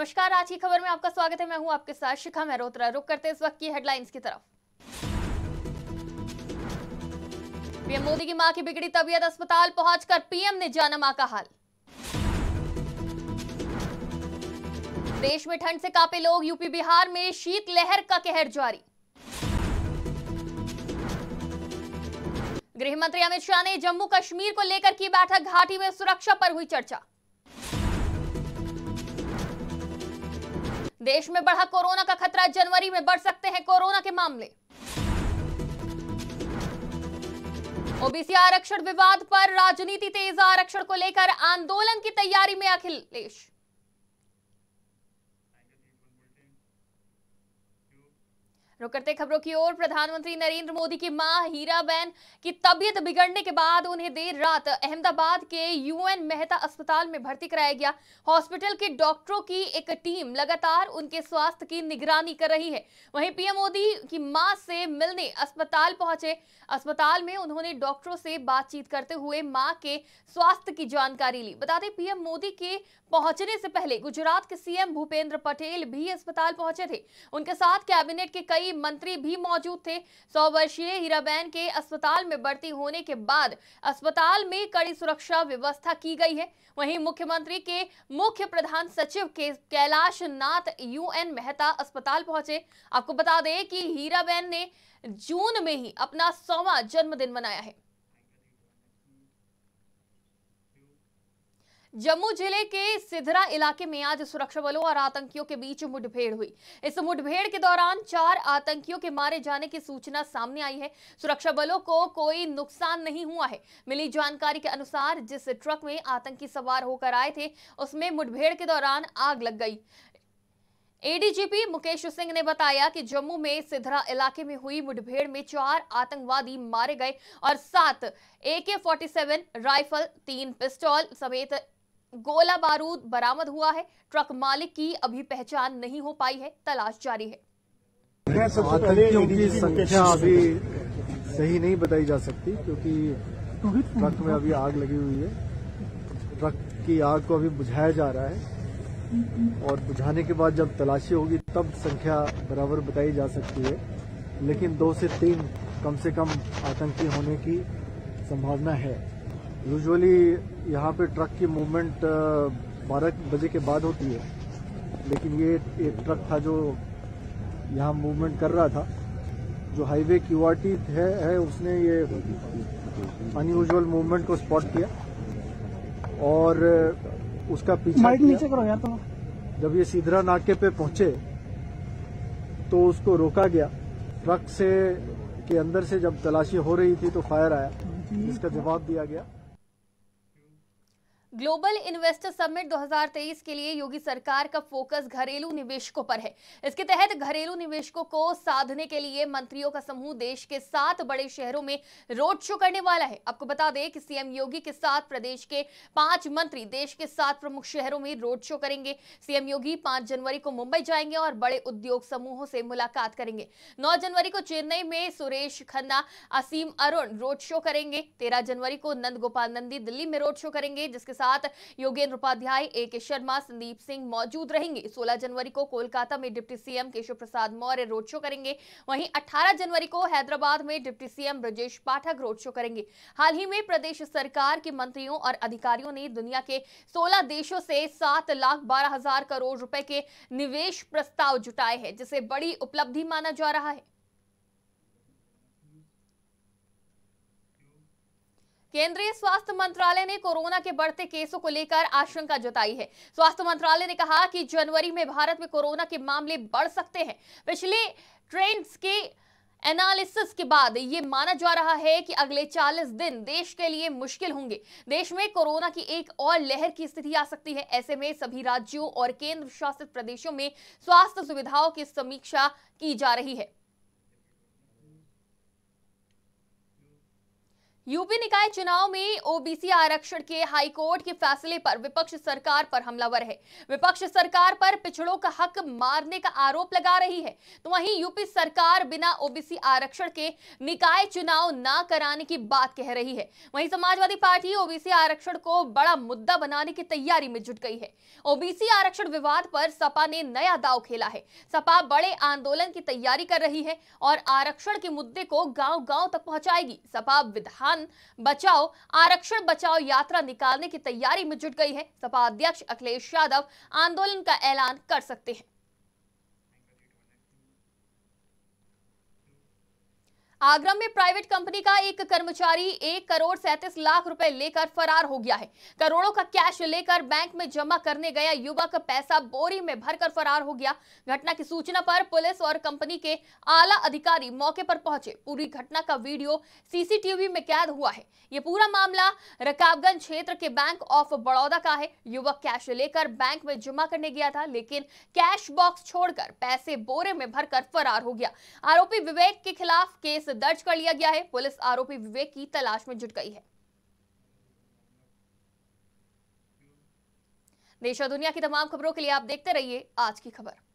नमस्कार आज की खबर में आपका स्वागत है मैं हूं आपके साथ शिखा मेहरोत्रा रुक करते इस वक्त की हेडलाइंस की तरफ पीएम मोदी की मां की बिगड़ी तबीयत अस्पताल पहुंचकर पीएम ने जाना मां का हाल देश में ठंड से कांपे लोग यूपी बिहार में शीत लहर का कहर जारी गृह मंत्री अमित शाह ने जम्मू कश्मीर को लेकर की बैठक घाटी में सुरक्षा पर हुई चर्चा देश में बढ़ा कोरोना का खतरा जनवरी में बढ़ सकते हैं कोरोना के मामले ओबीसी आरक्षण विवाद पर राजनीति तेज आरक्षण को लेकर आंदोलन की तैयारी में अखिलेश रुक करते खबरों की ओर प्रधानमंत्री नरेंद्र मोदी की मां हीराबेन की तबियत बिगड़ने के बाद उन्हें देर रात अहमदाबाद के यूएन मेहता अस्पताल में भर्ती कराया गया हॉस्पिटल के डॉक्टरों की एक टीम लगातार उनके स्वास्थ्य की निगरानी कर रही है वहीं पीएम मोदी की मां से मिलने अस्पताल पहुंचे अस्पताल में उन्होंने डॉक्टरों से बातचीत करते हुए माँ के स्वास्थ्य की जानकारी ली बता दें पीएम मोदी के पहुंचने से पहले गुजरात के सीएम भूपेंद्र पटेल भी अस्पताल पहुंचे थे उनके साथ कैबिनेट के कई कई मंत्री भी मौजूद थे सौ वर्षीय हीराबेन के अस्पताल में भर्ती होने के बाद अस्पताल में कड़ी सुरक्षा व्यवस्था की गई है वहीं मुख्यमंत्री के मुख्य प्रधान सचिव के कैलाश नाथ यू मेहता अस्पताल पहुंचे आपको बता दें कि हीराबेन ने जून में ही अपना सौवा जन्मदिन मनाया है जम्मू जिले के सिधरा इलाके में आज सुरक्षा बलों और आतंकियों के बीच मुठभेड़ हुई इस मुठभेड़ के दौरान चार आतंकियों के मारे जाने की सूचना सामने आई है सुरक्षा बलों को कोई नुकसान नहीं हुआ है मिली जानकारी के अनुसार जिस ट्रक में आतंकी सवार होकर आए थे उसमें मुठभेड़ के दौरान आग लग गई एडीजीपी मुकेश सिंह ने बताया कि जम्मू में सिधरा इलाके में हुई मुठभेड़ में चार आतंकवादी मारे गए और सात ए के राइफल तीन पिस्टल समेत गोला बारूद बरामद हुआ है ट्रक मालिक की अभी पहचान नहीं हो पाई है तलाश जारी है आतंकियों की संख्या अभी सही नहीं बताई जा सकती क्योंकि ट्रक में अभी आग लगी हुई है ट्रक की आग को अभी बुझाया जा रहा है और बुझाने के बाद जब तलाशी होगी तब संख्या बराबर बताई जा सकती है लेकिन दो से तीन कम से कम आतंकी होने की संभावना है यूजुअली यहाँ पे ट्रक की मूवमेंट uh, बारह बजे के बाद होती है लेकिन ये एक ट्रक था जो यहाँ मूवमेंट कर रहा था जो हाईवे क्यूआरटी टी है, है उसने ये अनयूजल मूवमेंट को स्पॉट किया और uh, उसका पीछा नीचे करो यार तो। जब ये सीधरा नाके पे पहुंचे तो उसको रोका गया ट्रक से के अंदर से जब तलाशी हो रही थी तो फायर आया हम्म। इसका जवाब दिया गया ग्लोबल इन्वेस्टर समिट 2023 के लिए योगी सरकार का फोकस घरेलू निवेशकों पर है इसके तहत घरेलू निवेशकों को साधने के लिए मंत्रियों का समूह देश के सात बड़े शहरों में रोड शो करने वाला है आपको बता दें कि सीएम योगी के साथ प्रदेश के पांच मंत्री देश के सात प्रमुख शहरों में रोड शो करेंगे सीएम योगी पांच जनवरी को मुंबई जाएंगे और बड़े उद्योग समूहों से मुलाकात करेंगे नौ जनवरी को चेन्नई में सुरेश खन्ना असीम अरुण रोड शो करेंगे तेरह जनवरी को नंद गोपाल नंदी दिल्ली में रोड शो करेंगे जिसके साथ योगेंद्र उपाध्याय ए के शर्मा संदीप सिंह मौजूद रहेंगे 16 जनवरी को कोलकाता में deputy CM Keshav Prasad Maurya road show करेंगे वहीं 18 जनवरी को हैदराबाद में deputy CM Brajesh Pathak road show करेंगे हाल ही में प्रदेश सरकार के मंत्रियों और अधिकारियों ने दुनिया के सोलह देशों से सात लाख बारह हजार करोड़ रुपए के निवेश प्रस्ताव जुटाए हैं जिसे बड़ी उपलब्धि माना जा रहा है केंद्रीय स्वास्थ्य मंत्रालय ने कोरोना के बढ़ते केसों को लेकर आशंका जताई है स्वास्थ्य मंत्रालय ने कहा कि जनवरी में भारत में कोरोना के मामले बढ़ सकते हैं पिछले ट्रेंड्स के एनालिसिस के बाद ये माना जा रहा है कि अगले 40 दिन देश के लिए मुश्किल होंगे देश में कोरोना की एक और लहर की स्थिति आ सकती है ऐसे में सभी राज्यों और केंद्र शासित प्रदेशों में स्वास्थ्य सुविधाओं की समीक्षा की जा रही है यूपी निकाय चुनाव में ओबीसी आरक्षण के हाईकोर्ट के फैसले पर विपक्ष सरकार पर हमलावर है विपक्ष सरकार पर पिछड़ों का हक मारने का आरोप लगा रही है तो वहीं यूपी सरकार बिना ओबीसी आरक्षण के निकाय चुनाव ना कराने की बात कह रही है वहीं समाजवादी पार्टी ओबीसी आरक्षण को बड़ा मुद्दा बनाने की तैयारी में जुट गई है ओबीसी आरक्षण विवाद पर सपा ने नया दाव खेला है सपा बड़े आंदोलन की तैयारी कर रही है और आरक्षण के मुद्दे को गाँव गाँव तक पहुंचाएगी सपा विधान आंदोलन बचाओ आरक्षण बचाओ यात्रा निकालने की तैयारी में जुट गई है सपा अध्यक्ष अखिलेश यादव आंदोलन का ऐलान कर सकते हैं आगरा में प्राइवेट कंपनी का एक कर्मचारी एक करोड़ सैंतीस लाख रुपए लेकर फरार हो गया है करोड़ों का कैश लेकर बैंक में जमा करने गया युवक पैसा बोरी में भरकर फरार हो गया घटना की सूचना पर पुलिस और कंपनी के आला अधिकारी मौके पर पहुंचे पूरी घटना का वीडियो सीसीटीवी में कैद हुआ है ये पूरा मामला रकाबगंज क्षेत्र के बैंक ऑफ बड़ौदा का है युवक कैश लेकर बैंक में जमा करने गया था लेकिन कैश बॉक्स छोड़कर पैसे बोरे में भरकर फरार हो गया आरोपी विवेक के खिलाफ केस उसे दर्ज कर लिया गया है पुलिस आरोपी विवेक की तलाश में जुट गई है देश और दुनिया की तमाम खबरों के लिए आप देखते रहिए आज की खबर